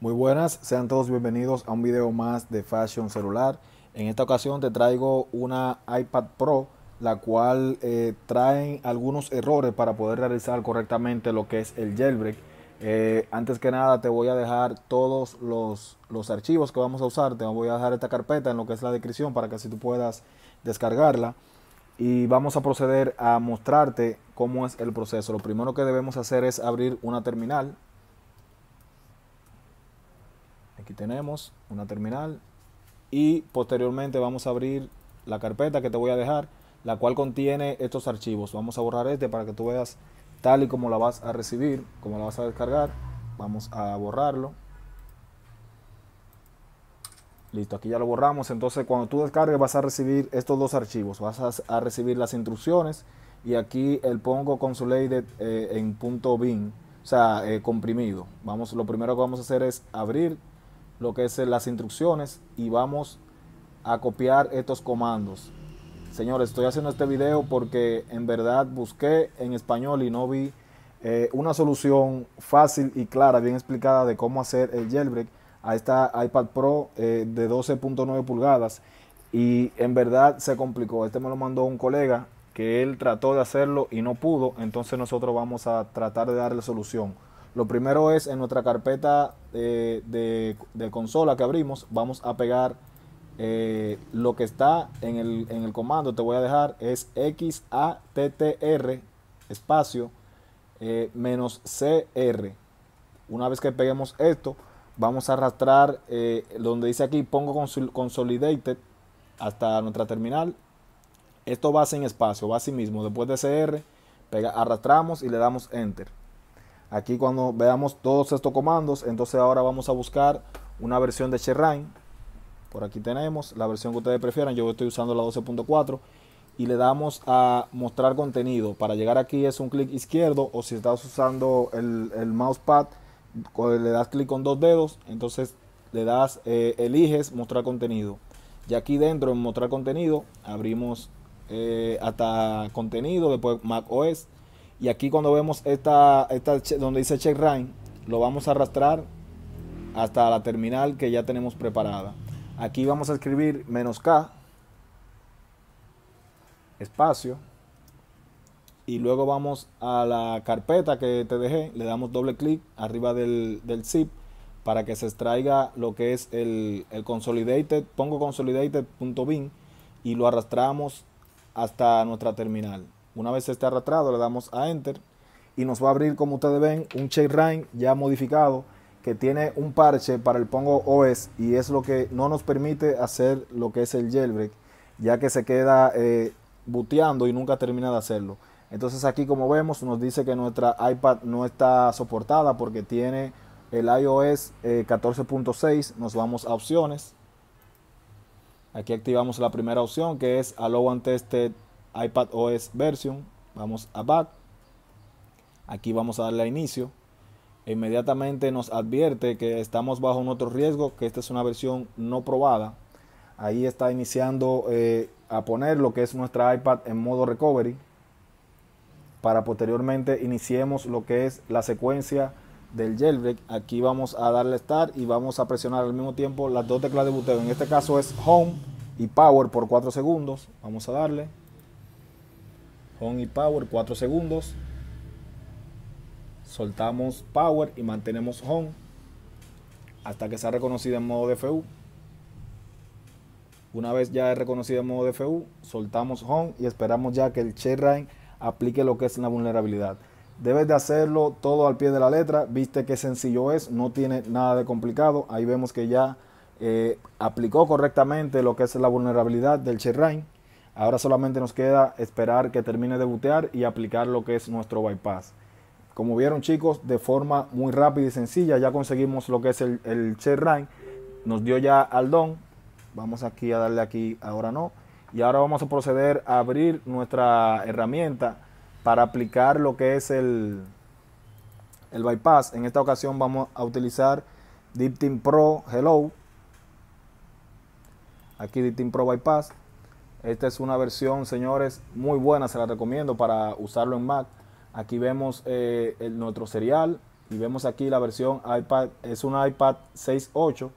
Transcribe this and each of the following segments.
Muy buenas, sean todos bienvenidos a un video más de Fashion Celular. En esta ocasión te traigo una iPad Pro, la cual trae eh, traen algunos errores para poder realizar correctamente lo que es el jailbreak. Eh, antes que nada te voy a dejar todos los, los archivos que vamos a usar, te voy a dejar esta carpeta en lo que es la descripción para que así tú puedas descargarla. Y vamos a proceder a mostrarte cómo es el proceso. Lo primero que debemos hacer es abrir una terminal, Aquí tenemos una terminal y posteriormente vamos a abrir la carpeta que te voy a dejar, la cual contiene estos archivos. Vamos a borrar este para que tú veas tal y como la vas a recibir, como la vas a descargar. Vamos a borrarlo. Listo, aquí ya lo borramos. Entonces cuando tú descargues vas a recibir estos dos archivos. Vas a, recibir las instrucciones y aquí el pongo consulated eh, en punto bin, o sea, eh, comprimido. Vamos, lo primero que vamos a hacer es abrir lo que es eh, las instrucciones y vamos a copiar estos comandos. Señores, estoy haciendo este video porque en verdad busqué en español y no vi eh, una solución fácil y clara, bien explicada de cómo hacer el jailbreak a esta iPad Pro eh, de 12.9 pulgadas y en verdad se complicó. Este me lo mandó un colega que él trató de hacerlo y no pudo, entonces nosotros vamos a tratar de darle solución. Lo primero es en nuestra carpeta de, consola que abrimos, vamos a pegar eh, lo que está en el, comando. Te voy a dejar es XATTR espacio eh, menos CR. Una vez que peguemos esto, vamos a arrastrar eh, donde dice aquí pongo consolidated hasta nuestra terminal. Esto va sin espacio, va así mismo. Después de CR, arrastramos y le damos enter. Aquí cuando veamos todos estos comandos, entonces ahora vamos a buscar una versión de Sherrine. Por aquí tenemos la versión que ustedes prefieran. Yo estoy usando la 12.4 y le damos a mostrar contenido. Para llegar aquí es un clic izquierdo o si estás usando el, el mousepad, le das clic con dos dedos, entonces le das, eh, eliges mostrar contenido. Y aquí dentro en mostrar contenido abrimos eh, hasta contenido, después Mac OS y aquí cuando vemos esta, esta donde dice check rank, lo vamos a arrastrar hasta la terminal que ya tenemos preparada. Aquí vamos a escribir menos K, espacio, y luego vamos a la carpeta que te dejé, le damos doble clic arriba del, zip para que se extraiga lo que es el, el consolidated, pongo consolidated.bin y lo arrastramos hasta nuestra terminal. Una vez esté arrastrado, le damos a Enter y nos va a abrir, como ustedes ven, un chain ya modificado que tiene un parche para el Pongo OS y es lo que no nos permite hacer lo que es el jailbreak, ya que se queda eh, y nunca termina de hacerlo. Entonces aquí como vemos nos dice que nuestra iPad no está soportada porque tiene el iOS 14.6. Eh, nos vamos a opciones. Aquí activamos la primera opción que es Allow Untested iPad OS version, vamos a back, aquí vamos a darle a inicio, inmediatamente nos advierte que estamos bajo un otro riesgo, que esta es una versión no probada, ahí está iniciando eh, a poner lo que es nuestra iPad en modo recovery, para posteriormente iniciemos lo que es la secuencia del jailbreak, aquí vamos a darle start y vamos a presionar al mismo tiempo las dos teclas de boteo, en este caso es home y power por 4 segundos, vamos a darle, Home y power 4 segundos. Soltamos power y mantenemos home hasta que sea reconocido en modo DFU. Una vez ya es reconocida en modo DFU, soltamos home y esperamos ya que el chain aplique lo que es la vulnerabilidad. Debes de hacerlo todo al pie de la letra. Viste qué sencillo es, no tiene nada de complicado. Ahí vemos que ya eh, aplicó correctamente lo que es la vulnerabilidad del chain Ahora solamente nos queda esperar que termine de butear y aplicar lo que es nuestro bypass. Como vieron chicos, de forma muy rápida y sencilla ya conseguimos lo que es el, el Nos dio ya al don. Vamos aquí a darle aquí, ahora no. Y ahora vamos a proceder a abrir nuestra herramienta para aplicar lo que es el, el bypass. En esta ocasión vamos a utilizar Deep Pro Hello. Aquí Deep Pro Bypass esta es una versión, señores, muy buena, se la recomiendo para usarlo en Mac. Aquí vemos eh, el, nuestro serial y vemos aquí la versión iPad, es un iPad 6.8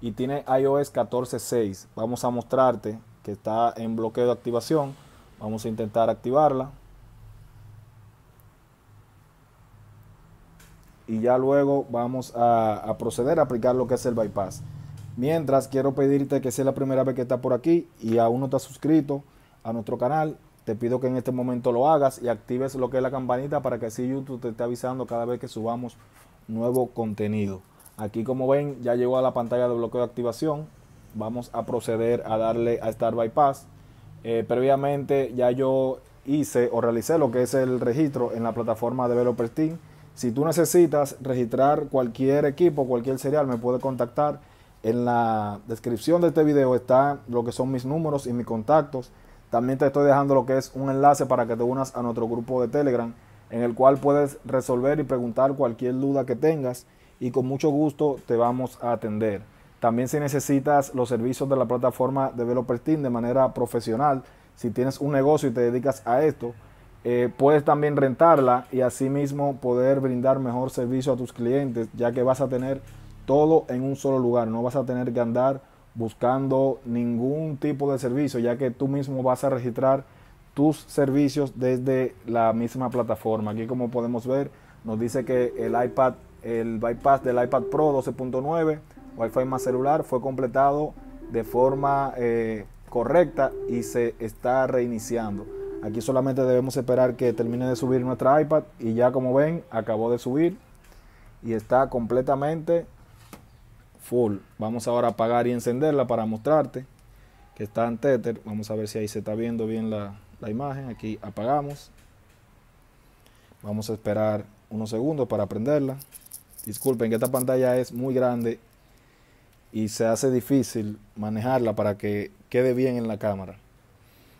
y tiene iOS 14.6. Vamos a mostrarte que está en bloqueo de activación. Vamos a intentar activarla. Y ya luego vamos a proceder a aplicar lo que es el bypass. Mientras quiero pedirte que sea la primera vez que estás por aquí y aún no estás suscrito a nuestro canal, te pido que en este momento lo hagas y actives lo que es la campanita para que así YouTube te esté avisando cada vez que subamos nuevo contenido. Aquí como ven ya llegó a la pantalla de bloqueo de activación. Vamos a proceder a darle a Star Bypass. Eh, previamente ya yo hice o realicé lo que es el registro en la plataforma de Developer Team. Si tú necesitas registrar cualquier equipo, cualquier serial, me puedes contactar en la descripción de este video está lo que son mis números y mis contactos. También te estoy dejando lo que es un enlace para que te unas a nuestro grupo de Telegram, en el cual puedes resolver y preguntar cualquier duda que tengas y con mucho gusto te vamos a atender. También si necesitas los servicios de la plataforma Developer Team de manera profesional, si tienes un negocio y te dedicas a esto, eh, puedes también rentarla y asimismo poder brindar mejor servicio a tus clientes, ya que vas a tener todo en un solo lugar. No vas a tener que andar buscando ningún tipo de servicio, ya que tú mismo vas a registrar tus servicios desde la misma plataforma. Aquí como podemos ver, nos dice que el iPad, el bypass del iPad Pro 12.9, Wi-Fi más celular, fue completado de forma eh, correcta y se está reiniciando. Aquí solamente debemos esperar que termine de subir nuestra iPad y ya como ven, acabó de subir y está completamente full. Vamos ahora a apagar y encenderla para mostrarte que está en Vamos a ver si ahí se está viendo bien la, imagen. Aquí apagamos. Vamos a esperar unos segundos para prenderla. Disculpen que esta pantalla es muy grande y se hace difícil manejarla para que quede bien en la cámara.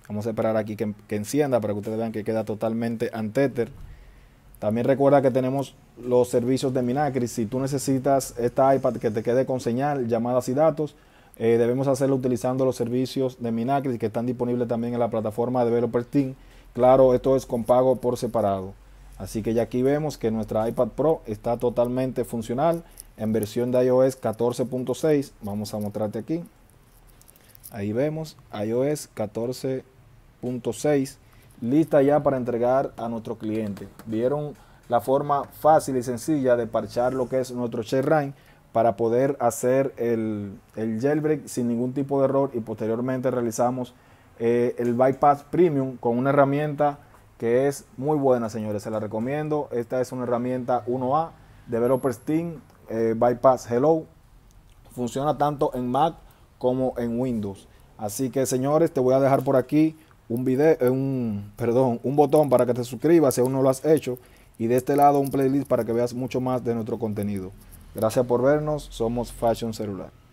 Vamos a esperar aquí que, encienda para que ustedes vean que queda totalmente en Tether. También recuerda que tenemos los servicios de Minacris. Si tú necesitas esta iPad que te quede con señal, llamadas y datos, eh, debemos hacerlo utilizando los servicios de Minacris que están disponibles también en la plataforma de Developer Team. Claro, esto es con pago por separado. Así que ya aquí vemos que nuestra iPad Pro está totalmente funcional en versión de iOS 14.6. Vamos a mostrarte aquí. Ahí vemos iOS 14.6 lista ya para entregar a nuestro cliente. Vieron la forma fácil y sencilla de parchar lo que es nuestro ShareRain para poder hacer el, el, jailbreak sin ningún tipo de error y posteriormente realizamos eh, el bypass premium con una herramienta que es muy buena señores, se la recomiendo, esta es una herramienta 1A, Developer Steam eh, Bypass Hello, funciona tanto en Mac como en Windows. Así que señores, te voy a dejar por aquí un video, un, perdón, un botón para que te suscribas si aún no lo has hecho y de este lado un playlist para que veas mucho más de nuestro contenido. Gracias por vernos, somos Fashion Celular.